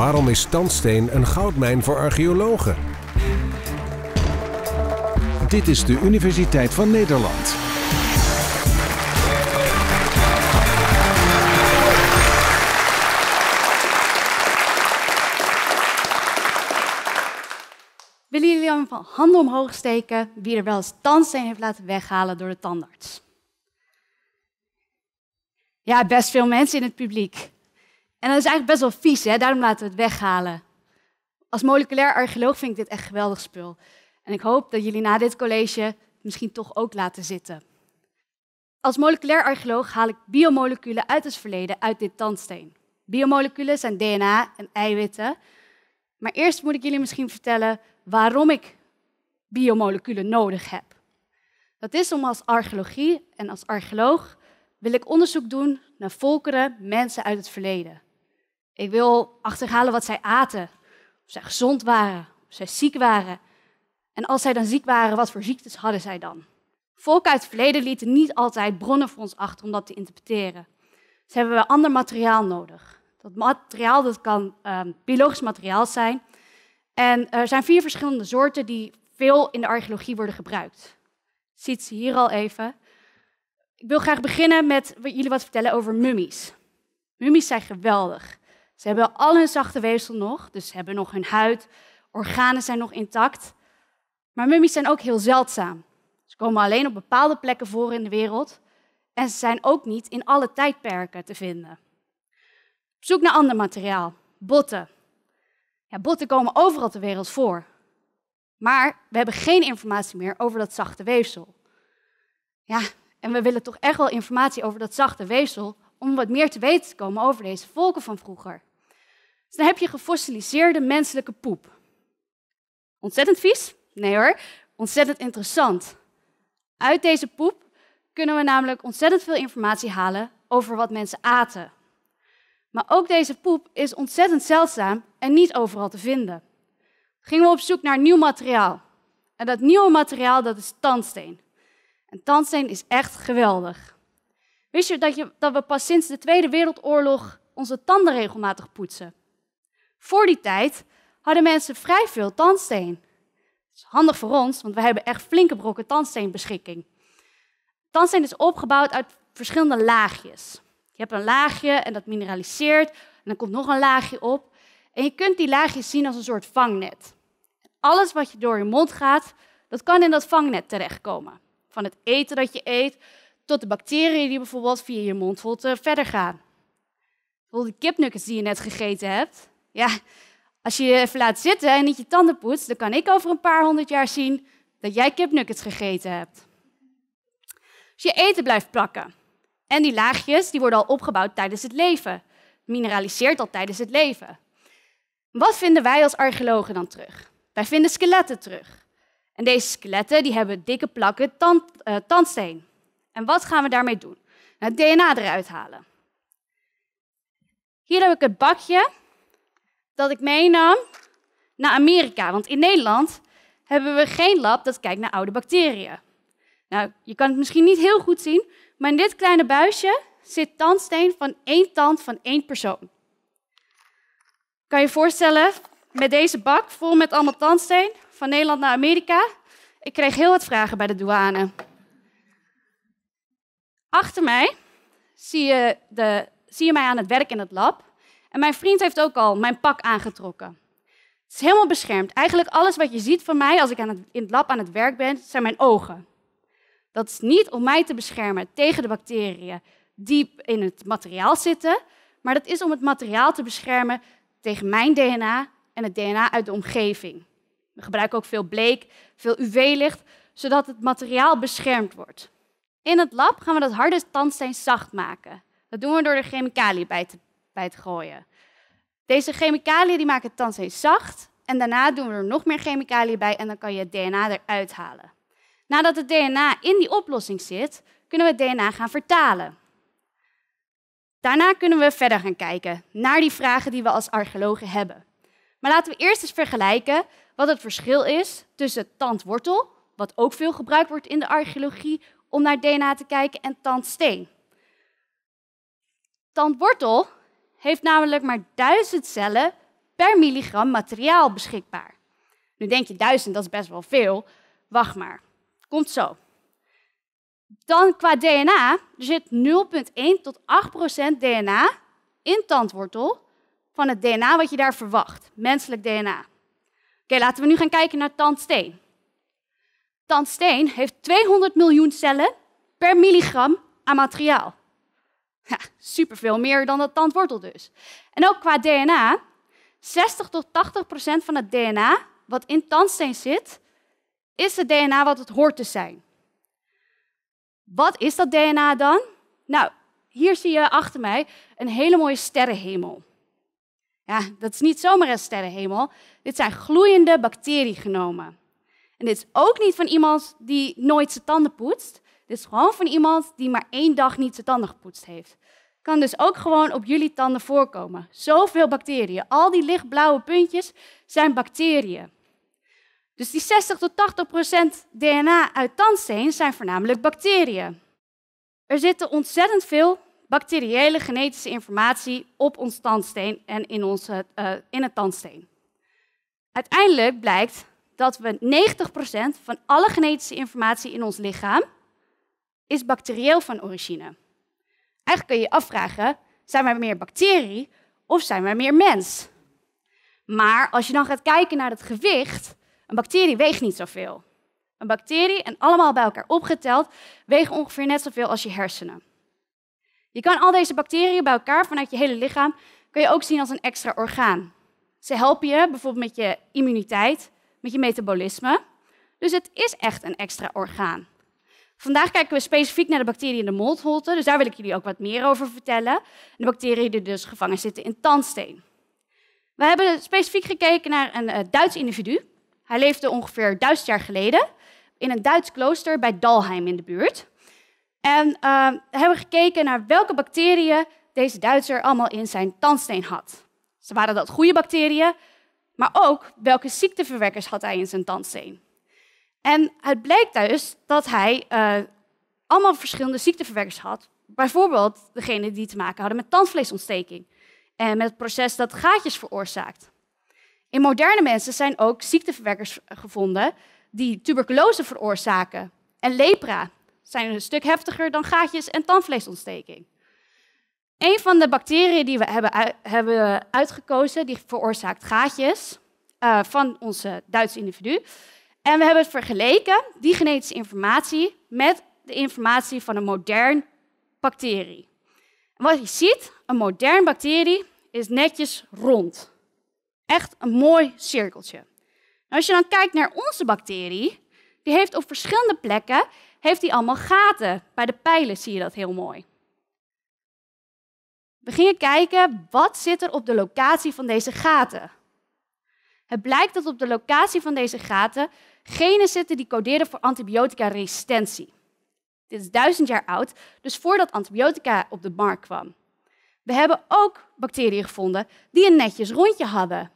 Waarom is tandsteen een goudmijn voor archeologen? Dit is de Universiteit van Nederland. Willen jullie dan van handen omhoog steken wie er wel eens tandsteen heeft laten weghalen door de tandarts? Ja, best veel mensen in het publiek. En dat is eigenlijk best wel vies, hè? daarom laten we het weghalen. Als moleculair archeoloog vind ik dit echt geweldig spul. En ik hoop dat jullie na dit college het misschien toch ook laten zitten. Als moleculair archeoloog haal ik biomoleculen uit het verleden uit dit tandsteen. Biomoleculen zijn DNA en eiwitten. Maar eerst moet ik jullie misschien vertellen waarom ik biomoleculen nodig heb. Dat is om als archeologie en als archeoloog wil ik onderzoek doen naar volkeren, mensen uit het verleden. Ik wil achterhalen wat zij aten. Of zij gezond waren, of zij ziek waren. En als zij dan ziek waren, wat voor ziektes hadden zij dan? Volk uit het verleden lieten niet altijd bronnen voor ons achter om dat te interpreteren. Ze hebben wel ander materiaal nodig. Dat materiaal dat kan ehm, biologisch materiaal zijn. En er zijn vier verschillende soorten die veel in de archeologie worden gebruikt. ziet ze hier al even. Ik wil graag beginnen met jullie wat vertellen over mummies. Mummies zijn geweldig. Ze hebben al hun zachte weefsel nog, dus ze hebben nog hun huid, organen zijn nog intact. Maar mummies zijn ook heel zeldzaam. Ze komen alleen op bepaalde plekken voor in de wereld en ze zijn ook niet in alle tijdperken te vinden. zoek naar ander materiaal, botten. Ja, botten komen overal ter wereld voor. Maar we hebben geen informatie meer over dat zachte weefsel. Ja, en we willen toch echt wel informatie over dat zachte weefsel om wat meer te weten te komen over deze volken van vroeger. Dus dan heb je gefossiliseerde menselijke poep. Ontzettend vies? Nee hoor, ontzettend interessant. Uit deze poep kunnen we namelijk ontzettend veel informatie halen over wat mensen aten. Maar ook deze poep is ontzettend zeldzaam en niet overal te vinden. Gingen we op zoek naar nieuw materiaal. En dat nieuwe materiaal dat is tandsteen. En tandsteen is echt geweldig. Wist je dat, je dat we pas sinds de Tweede Wereldoorlog onze tanden regelmatig poetsen? Voor die tijd hadden mensen vrij veel tandsteen. Dat is handig voor ons, want we hebben echt flinke brokken tandsteenbeschikking. Tandsteen is opgebouwd uit verschillende laagjes. Je hebt een laagje en dat mineraliseert en dan komt nog een laagje op. En je kunt die laagjes zien als een soort vangnet. Alles wat je door je mond gaat, dat kan in dat vangnet terechtkomen. Van het eten dat je eet tot de bacteriën die bijvoorbeeld via je mond verder gaan. Bijvoorbeeld die kipnuggets die je net gegeten hebt. Ja, als je je even laat zitten en niet je tanden poetst, dan kan ik over een paar honderd jaar zien dat jij kipnuggets gegeten hebt. Als je eten blijft plakken. En die laagjes die worden al opgebouwd tijdens het leven. Mineraliseert al tijdens het leven. Wat vinden wij als archeologen dan terug? Wij vinden skeletten terug. En deze skeletten die hebben dikke plakken tand, eh, tandsteen. En wat gaan we daarmee doen? Het DNA eruit halen. Hier heb ik het bakje dat ik meenam naar Amerika. Want in Nederland hebben we geen lab dat kijkt naar oude bacteriën. Nou, je kan het misschien niet heel goed zien, maar in dit kleine buisje zit tandsteen van één tand van één persoon. Kan je je voorstellen, met deze bak vol met allemaal tandsteen van Nederland naar Amerika? Ik kreeg heel wat vragen bij de douane. Achter mij zie je, de, zie je mij aan het werk in het lab. En mijn vriend heeft ook al mijn pak aangetrokken. Het is helemaal beschermd. Eigenlijk alles wat je ziet van mij als ik aan in het lab aan het werk ben, zijn mijn ogen. Dat is niet om mij te beschermen tegen de bacteriën die in het materiaal zitten, maar dat is om het materiaal te beschermen tegen mijn DNA en het DNA uit de omgeving. We gebruiken ook veel bleek, veel UV-licht, zodat het materiaal beschermd wordt. In het lab gaan we dat harde tandsteen zacht maken. Dat doen we door er chemicaliën bij te bij het gooien. Deze chemicaliën die maken het tandsteen zacht en daarna doen we er nog meer chemicaliën bij en dan kan je het DNA eruit halen. Nadat het DNA in die oplossing zit, kunnen we het DNA gaan vertalen. Daarna kunnen we verder gaan kijken naar die vragen die we als archeologen hebben. Maar laten we eerst eens vergelijken wat het verschil is tussen tandwortel, wat ook veel gebruikt wordt in de archeologie om naar DNA te kijken, en tandsteen. Tandwortel heeft namelijk maar 1000 cellen per milligram materiaal beschikbaar. Nu denk je 1000, dat is best wel veel. Wacht maar, komt zo. Dan qua DNA, er zit 0,1 tot 8% DNA in tandwortel van het DNA wat je daar verwacht, menselijk DNA. Oké, laten we nu gaan kijken naar tandsteen. Tandsteen heeft 200 miljoen cellen per milligram aan materiaal. Ja, superveel meer dan dat tandwortel dus. En ook qua DNA. 60 tot 80 procent van het DNA wat in tandsteen zit, is het DNA wat het hoort te zijn. Wat is dat DNA dan? Nou, hier zie je achter mij een hele mooie sterrenhemel. Ja, dat is niet zomaar een sterrenhemel. Dit zijn gloeiende bacteriegenomen. En dit is ook niet van iemand die nooit zijn tanden poetst, is dus gewoon van iemand die maar één dag niet zijn tanden gepoetst heeft. Kan dus ook gewoon op jullie tanden voorkomen. Zoveel bacteriën. Al die lichtblauwe puntjes zijn bacteriën. Dus die 60 tot 80 procent DNA uit tandsteen zijn voornamelijk bacteriën. Er zitten ontzettend veel bacteriële genetische informatie op ons tandsteen en in, onze, eh, in het tandsteen. Uiteindelijk blijkt dat we 90% van alle genetische informatie in ons lichaam is bacterieel van origine. Eigenlijk kun je je afvragen, zijn wij meer bacterie of zijn wij meer mens? Maar als je dan gaat kijken naar het gewicht, een bacterie weegt niet zoveel. Een bacterie en allemaal bij elkaar opgeteld wegen ongeveer net zoveel als je hersenen. Je kan al deze bacteriën bij elkaar vanuit je hele lichaam kun je ook zien als een extra orgaan. Ze helpen je bijvoorbeeld met je immuniteit, met je metabolisme. Dus het is echt een extra orgaan. Vandaag kijken we specifiek naar de bacteriën in de moldholte, dus daar wil ik jullie ook wat meer over vertellen. De bacteriën die dus gevangen zitten in tandsteen. We hebben specifiek gekeken naar een eh, Duits individu. Hij leefde ongeveer duizend jaar geleden in een Duits klooster bij Dalheim in de buurt. En uh, hebben gekeken naar welke bacteriën deze Duitser allemaal in zijn tandsteen had. Ze waren dat goede bacteriën, maar ook welke ziekteverwekkers had hij in zijn tandsteen. En het bleek dus dat hij eh, allemaal verschillende ziekteverwekkers had. Bijvoorbeeld degene die te maken hadden met tandvleesontsteking. En met het proces dat gaatjes veroorzaakt. In moderne mensen zijn ook ziekteverwekkers gevonden die tuberculose veroorzaken. En lepra zijn een stuk heftiger dan gaatjes en tandvleesontsteking. Een van de bacteriën die we hebben, hebben uitgekozen, die veroorzaakt gaatjes eh, van onze Duitse individu, en we hebben het vergeleken, die genetische informatie, met de informatie van een modern bacterie. En wat je ziet, een modern bacterie is netjes rond. Echt een mooi cirkeltje. als je dan kijkt naar onze bacterie, die heeft op verschillende plekken heeft die allemaal gaten. Bij de pijlen zie je dat heel mooi. We gingen kijken wat zit er op de locatie van deze gaten. Het blijkt dat op de locatie van deze gaten genen zitten die coderen voor antibiotica-resistentie. Dit is duizend jaar oud, dus voordat antibiotica op de markt kwam. We hebben ook bacteriën gevonden die een netjes rondje hadden.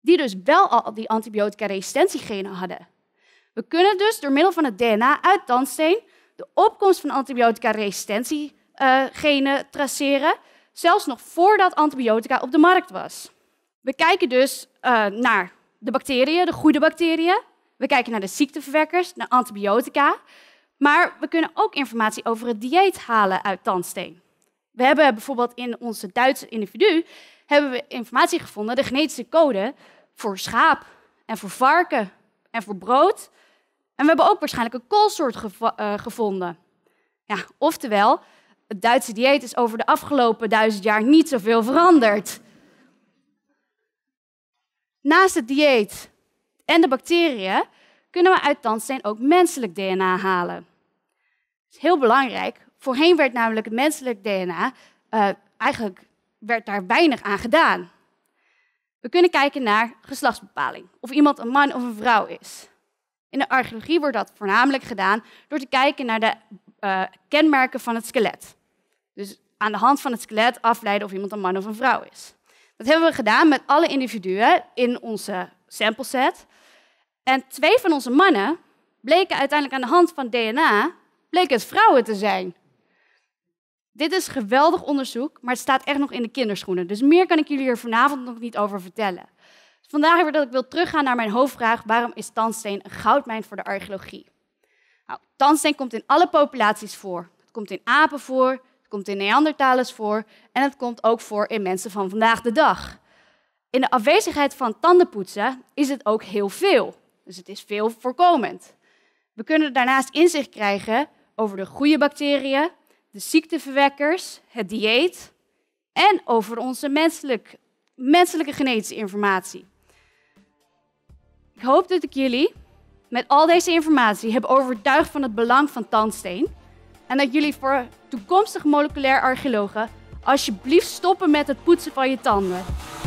Die dus wel al die antibiotica-resistentiegenen hadden. We kunnen dus door middel van het DNA uit tandsteen de opkomst van antibiotica-resistentiegenen eh, traceren, zelfs nog voordat antibiotica op de markt was. We kijken dus eh, naar de bacteriën, de goede bacteriën, we kijken naar de ziekteverwekkers, naar antibiotica. Maar we kunnen ook informatie over het dieet halen uit tandsteen. We hebben bijvoorbeeld in onze Duitse individu hebben we informatie gevonden, de genetische code voor schaap en voor varken en voor brood. En we hebben ook waarschijnlijk een koolsoort eh, gevonden. Ja, oftewel, het Duitse dieet is over de afgelopen duizend jaar niet zoveel veranderd. Naast het dieet en de bacteriën kunnen we uit tandsteen ook menselijk DNA halen. Dat is heel belangrijk. Voorheen werd namelijk menselijk DNA, eh, eigenlijk werd daar weinig aan gedaan. We kunnen kijken naar geslachtsbepaling, of iemand een man of een vrouw is. In de archeologie wordt dat voornamelijk gedaan door te kijken naar de eh, kenmerken van het skelet. Dus aan de hand van het skelet afleiden of iemand een man of een vrouw is. Dat hebben we gedaan met alle individuen in onze sample set. En twee van onze mannen bleken uiteindelijk aan de hand van DNA bleken het vrouwen te zijn. Dit is geweldig onderzoek, maar het staat echt nog in de kinderschoenen. Dus meer kan ik jullie hier vanavond nog niet over vertellen. Vandaag weer dat ik wil teruggaan naar mijn hoofdvraag: waarom is tandsteen een goudmijn voor de archeologie? Nou, tandsteen komt in alle populaties voor. Het komt in apen voor, het komt in Neandertalers voor en het komt ook voor in mensen van vandaag de dag in de afwezigheid van tandenpoetsen is het ook heel veel. Dus het is veel voorkomend. We kunnen daarnaast inzicht krijgen over de goede bacteriën, de ziekteverwekkers, het dieet en over onze menselijk, menselijke genetische informatie. Ik hoop dat ik jullie met al deze informatie heb overtuigd van het belang van tandsteen en dat jullie voor toekomstig moleculair archeologen alsjeblieft stoppen met het poetsen van je tanden.